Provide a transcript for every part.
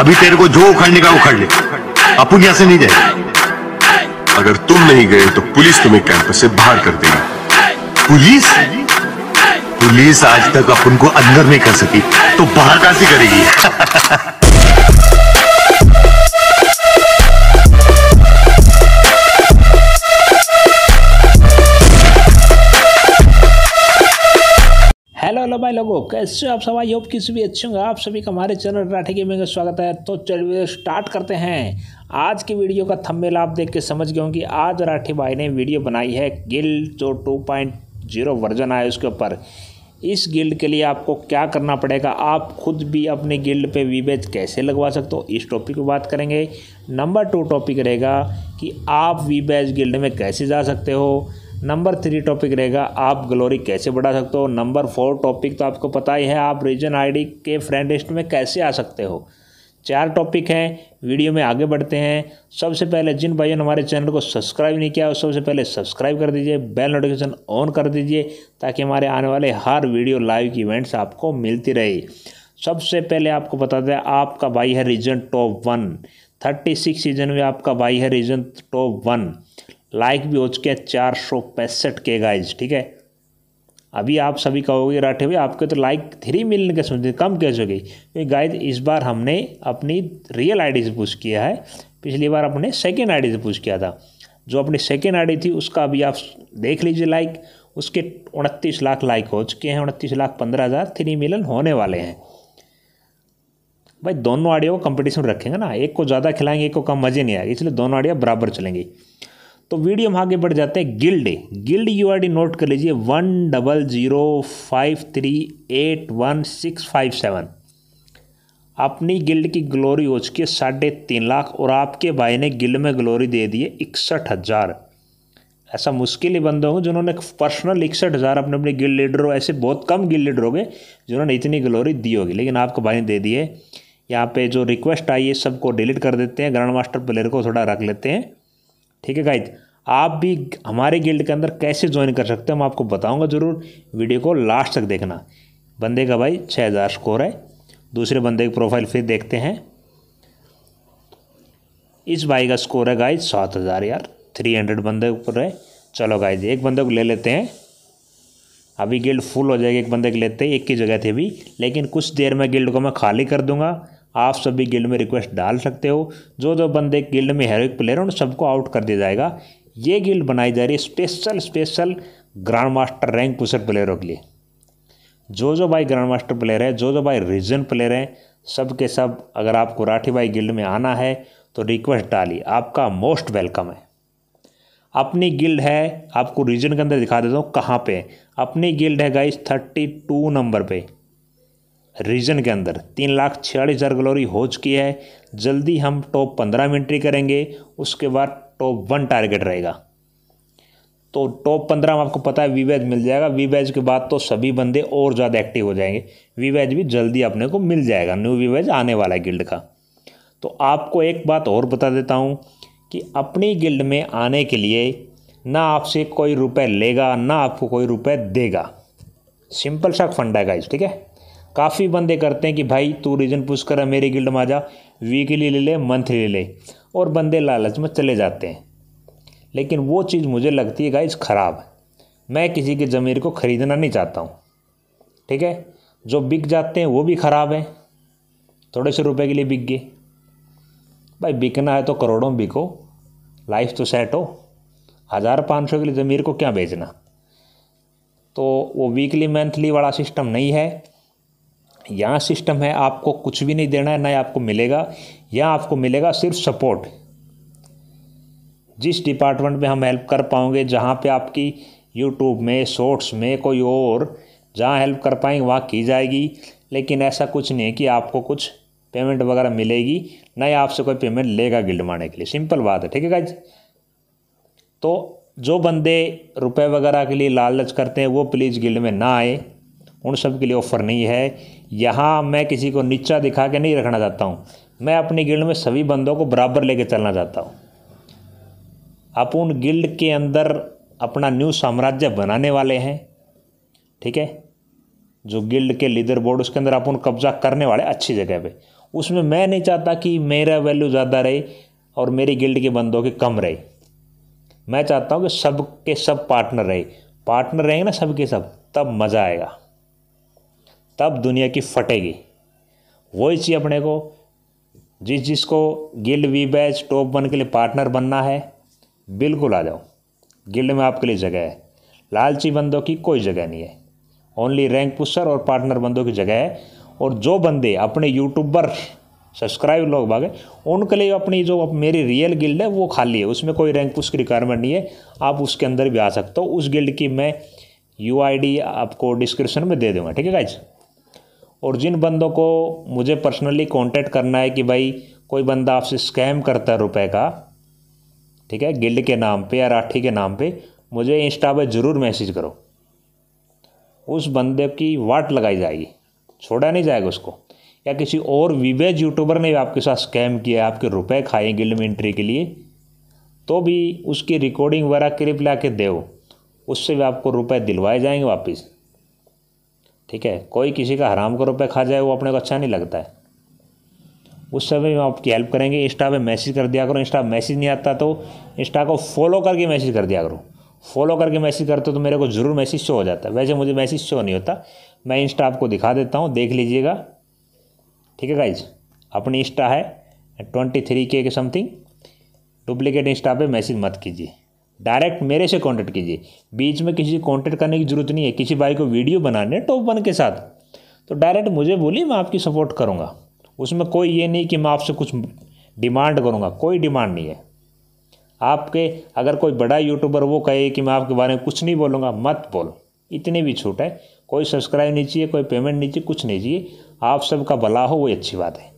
अभी तेरे को जो उखाड़ने का उखाड़ ले अपन यहां से नहीं जाए अगर तुम नहीं गए तो पुलिस तुम्हें कैंपस से बाहर कर देगी पुलिस पुलिस आज तक अपन को अंदर नहीं कर सकी तो बाहर कैसे करेगी भाई लोगों कैसे आप सब आई होप किसी भी अच्छे होंगे आप सभी का हमारे चैनल राठी गेमिंग में स्वागत है तो चलिए स्टार्ट करते हैं आज की वीडियो का थंबनेल आप देख के समझ गए होंगे आज राठी भाई ने वीडियो बनाई है गिल्ड जो टू पॉइंट जीरो वर्जन आया उसके ऊपर इस गिल्ड के लिए आपको क्या करना पड़ेगा आप खुद भी अपने गिल्ड पे वीबेज कैसे लगवा सकते हो इस टॉपिक पर बात करेंगे नंबर टू टॉपिक रहेगा कि आप वीबेज गिल्ड में कैसे जा सकते हो नंबर थ्री टॉपिक रहेगा आप ग्लोरी कैसे बढ़ा सकते हो नंबर फोर टॉपिक तो आपको पता ही है आप रीजन आईडी के फ्रेंड लिस्ट में कैसे आ सकते हो चार टॉपिक हैं वीडियो में आगे बढ़ते हैं सबसे पहले जिन भाइयों ने हमारे चैनल को सब्सक्राइब नहीं किया सबसे पहले सब्सक्राइब कर दीजिए बेल नोटिफिकेशन ऑन कर दीजिए ताकि हमारे आने वाले हर वीडियो लाइव की इवेंट्स आपको मिलती रहे सबसे पहले आपको बता दें आपका भाई है region top one thirty six season में आपका भाई है रीजन टॉप वन लाइक भी हो चुके हैं चार सौ पैंसठ के गाइज ठीक है अभी आप सभी कहोगे राठे भाई आपके तो लाइक थ्री मिलियन के सुनते कम कैसे हो गई क्योंकि गाइज इस बार हमने अपनी रियल आईडी से पूछ किया है पिछली बार अपने सेकेंड आईडी से पूछ किया था जो अपनी सेकेंड आईडी थी उसका अभी आप देख लीजिए लाइक उसके उनतीस लाख लाइक हो चुके हैं उनतीस लाख पंद्रह हज़ार थ्री मिलियन होने वाले हैं भाई दोनों आडियो को कंपटीशन रखेंगे ना एक को ज़्यादा खिलाएंगे एक को कम मज़े नहीं आएगा इसलिए दोनों आडियो बराबर चलेंगी तो वीडियो हम आगे बढ़ जाते हैं गिल्ड गिल्ड यू नोट कर लीजिए one double zero five three eight one six five seven अपनी गिल्ड की ग्लोरी हो चुकी है साढ़े तीन लाख और आपके भाई ने गिल्ड में ग्लोरी दे दी है इकसठ हज़ार ऐसा मुश्किल ही बंदे होंगे जिन्होंने पर्सनल इकसठ हज़ार अपने अपने गिल्ड लीडर हो ऐसे बहुत कम गिल्ड लीडर हो गए जिन्होंने इतनी ग्लोरी दी होगी लेकिन आपको भाई ने दे दी है यहाँ पे जो रिक्वेस्ट आई है सबको डिलीट कर देते हैं ग्रैंड मास्टर प्लेयर को थोड़ा रख लेते हैं ठीक है गाइज आप भी हमारे गिल्ड के अंदर कैसे ज्वाइन कर सकते हो मैं आपको बताऊंगा ज़रूर वीडियो को लास्ट तक देखना बंदे का भाई छः हज़ार स्कोर है दूसरे बंदे की प्रोफाइल फिर देखते हैं इस भाई का स्कोर है गाइज सात हज़ार यार थ्री हंड्रेड बंदे ऊपर है चलो गाइज एक बंदे को ले लेते हैं अभी गिल्ड फुल हो जाएगी एक बंदे को लेते हैं एक की जगह थी अभी लेकिन कुछ देर में गिल्ड को मैं खाली कर दूंगा आप सभी गिल्ड में रिक्वेस्ट डाल सकते हो जो जो बंदे गिल्ड में हेरोइक प्लेयर उन सबको आउट कर दिया जाएगा ये गिल्ड बनाई जा रही है special special grand master rank pusher प्लेयरों के लिए जो जो भाई ग्रांड मास्टर प्लेयर है जो जो भाई रीजन प्लेयर हैं सब के सब अगर आपको राठी भाई गिल्ड में आना है तो रिक्वेस्ट डालिए आपका मोस्ट वेलकम है अपनी गिल्ड है आपको रीजन के अंदर दिखा देता हूँ कहाँ पे अपनी गिल्ड है गाइस थर्टी टू नंबर पे रीजन के अंदर तीन लाख छियालीस हज़ार कैलोरी हो चुकी है जल्दी हम टॉप पंद्रह में एंट्री करेंगे उसके बाद टॉप वन टारगेट रहेगा तो टॉप पंद्रह में आपको पता है वीवेज मिल जाएगा वीवेज के बाद तो सभी बंदे और ज़्यादा एक्टिव हो जाएंगे वीवेज भी जल्दी अपने को मिल जाएगा न्यू वीवेज आने वाला है गिल्ड का तो आपको एक बात और बता देता हूँ कि अपनी गिल्ड में आने के लिए ना आपसे कोई रुपए लेगा ना आपको कोई रुपए देगा सिंपल सा फंडा गाइज ठीक है काफ़ी बंदे करते हैं कि भाई तू रीजन पुश कर मेरे गिल्ड में आ जा वीकली ले ले मंथली ले ले और बंदे लालच में चले जाते हैं लेकिन वो चीज़ मुझे लगती है गाइज ख़राब है मैं किसी के ज़मीर को ख़रीदना नहीं चाहता हूँ ठीक है जो बिक जाते हैं वो भी ख़राब है थोड़े से रुपए के लिए बिक गए भाई बिकना है तो करोड़ों बिको लाइफ तो सेट हो हज़ार पाँच सौ के लिए ज़मीर को क्या बेचना तो वो वीकली मंथली वाला सिस्टम नहीं है यहाँ सिस्टम है आपको कुछ भी नहीं देना है ना आपको मिलेगा यहाँ आपको मिलेगा सिर्फ सपोर्ट जिस डिपार्टमेंट में हम हेल्प कर पाओगे जहाँ पे आपकी यूट्यूब में शॉर्ट्स में कोई और जहाँ हेल्प कर पाएंगे वहाँ की जाएगी लेकिन ऐसा कुछ नहीं है कि आपको कुछ पेमेंट वगैरह मिलेगी ना ही आपसे कोई पेमेंट लेगा गिल्ड मारने के लिए सिंपल बात है ठीक है गाइज तो जो बंदे रुपए वगैरह के लिए लालच करते हैं वो प्लीज़ गिल्ड में ना आए उन सब के लिए ऑफ़र नहीं है यहाँ मैं किसी को नीचा दिखा के नहीं रखना चाहता हूँ मैं अपनी गिल्ड में सभी बंदों को बराबर लेके चलना चाहता हूँ आप उन गिल्ड के अंदर अपना न्यू साम्राज्य बनाने वाले हैं ठीक है जो गिल्ड के लीडर बोर्ड उसके अंदर आप उन कब्जा करने वाले अच्छी जगह पे उसमें मैं नहीं चाहता कि मेरा वैल्यू ज़्यादा रहे और मेरी गिल्ड के बंदों के कम रहे मैं चाहता हूँ कि सब के सब पार्टनर रहे पार्टनर रहेंगे ना सब के सब तब मज़ा आएगा तब दुनिया की फटेगी वही चीज़ अपने को जिस जिसको guild V badge top one के लिए पार्टनर बनना है बिल्कुल आ जाओ गिल्ड में आपके लिए जगह है लालची बंदों की कोई जगह नहीं है ओनली रैंक पुशर और पार्टनर बंदों की जगह है और जो बंदे अपने यूट्यूबर सब्सक्राइब लोग भागे उनके लिए अपनी जो मेरी रियल गिल्ड है वो खाली है उसमें कोई रैंक पुश की रिक्वायरमेंट नहीं है आप उसके अंदर भी आ सकते हो उस गिल्ड की मैं यू आपको डिस्क्रिप्शन में दे दूंगा ठीक है गाइज और जिन बंदों को मुझे पर्सनली कांटेक्ट करना है कि भाई कोई बंदा आपसे स्कैम करता है रुपए का ठीक है गिल्ड के नाम पे या राठी के नाम पे मुझे इंस्टा पर ज़रूर मैसेज करो उस बंदे की वाट लगाई जाएगी छोड़ा नहीं जाएगा उसको या किसी और विवेज यूट्यूबर ने भी आपके साथ स्कैम किया आपके रुपए खाए गिल्ड में एंट्री के लिए तो भी उसकी रिकॉर्डिंग वगैरह क्लिप ला के दो उससे भी आपको रुपए दिलवाए जाएंगे वापस ठीक है कोई किसी का हराम का रुपये खा जाए वो अपने को अच्छा नहीं लगता है उस समय हम आपकी हेल्प करेंगे इंस्टा पे मैसेज कर दिया करो इंस्टा मैसेज नहीं आता तो इंस्टा को फॉलो करके मैसेज कर दिया करो फॉलो करके मैसेज करते हो तो मेरे को ज़रूर मैसेज शो हो जाता है वैसे मुझे मैसेज शो नहीं होता मैं इंस्टा आपको दिखा देता हूँ देख लीजिएगा ठीक है गाइज अपनी इंस्टा है ट्वेंटी थ्री के समथिंग डुप्लीकेट इंस्टा पे मैसेज मत कीजिए डायरेक्ट मेरे से कॉन्टैक्ट कीजिए बीच में किसी से कॉन्टैक्ट करने की जरूरत नहीं है किसी भाई को वीडियो बनाने टॉप वन के साथ तो डायरेक्ट मुझे बोलिए मैं आपकी सपोर्ट करूँगा उसमें कोई ये नहीं कि मैं आपसे कुछ डिमांड करूँगा कोई डिमांड नहीं है आपके अगर कोई बड़ा यूट्यूबर वो कहे कि मैं आपके बारे में कुछ नहीं बोलूँगा मत बोल इतनी भी छूट है कोई सब्सक्राइब नहीं चाहिए कोई पेमेंट नहीं चाहिए कुछ नहीं चाहिए आप सबका भला हो वही अच्छी बात है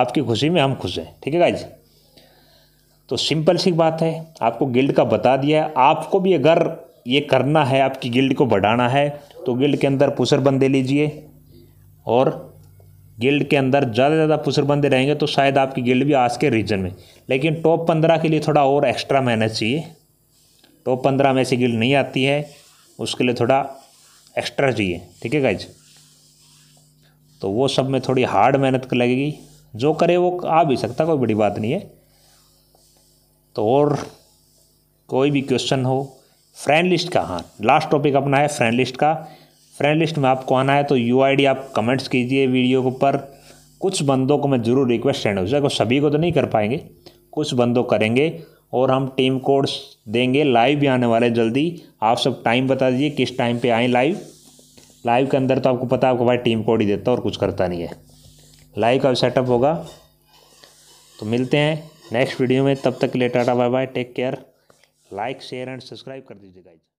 आपकी खुशी में हम खुश हैं ठीक है जी तो सिंपल सी बात है आपको गिल्ड का बता दिया है आपको भी अगर ये करना है आपकी गिल्ड को बढ़ाना है तो गिल्ड के अंदर पुसर बंदे लीजिए और गिल्ड के अंदर ज़्यादा से ज़्यादा पुसर बंदे रहेंगे तो शायद आपकी गिल्ड भी आज के रीजन में लेकिन टॉप पंद्रह के लिए थोड़ा और एक्स्ट्रा मेहनत चाहिए टॉप पंद्रह में ऐसी गिल्ड नहीं आती है उसके लिए थोड़ा एक्स्ट्रा चाहिए ठीक है गाइज तो वो सब में थोड़ी हार्ड मेहनत लगेगी जो करे वो आ भी सकता कोई बड़ी बात नहीं है तो और कोई भी क्वेश्चन हो फ्रेंड लिस्ट का हाँ लास्ट टॉपिक अपना है फ्रेंड लिस्ट का फ्रेंड लिस्ट में आपको आना है तो यू आप कमेंट्स कीजिए वीडियो के ऊपर कुछ बंदों को मैं ज़रूर रिक्वेस्ट सेंड हो जाएगा सभी को तो नहीं कर पाएंगे कुछ बंदों करेंगे और हम टीम कोड्स देंगे लाइव भी आने वाले जल्दी आप सब टाइम बता दीजिए किस टाइम पे आए लाइव लाइव के अंदर तो आपको पता है आपको भाई टीम कोड ही देता और कुछ करता नहीं है लाइव का सेटअप होगा तो मिलते हैं नेक्स्ट वीडियो में तब तक के लिए tata bye bye take care like share and subscribe कर दीजिए गाइज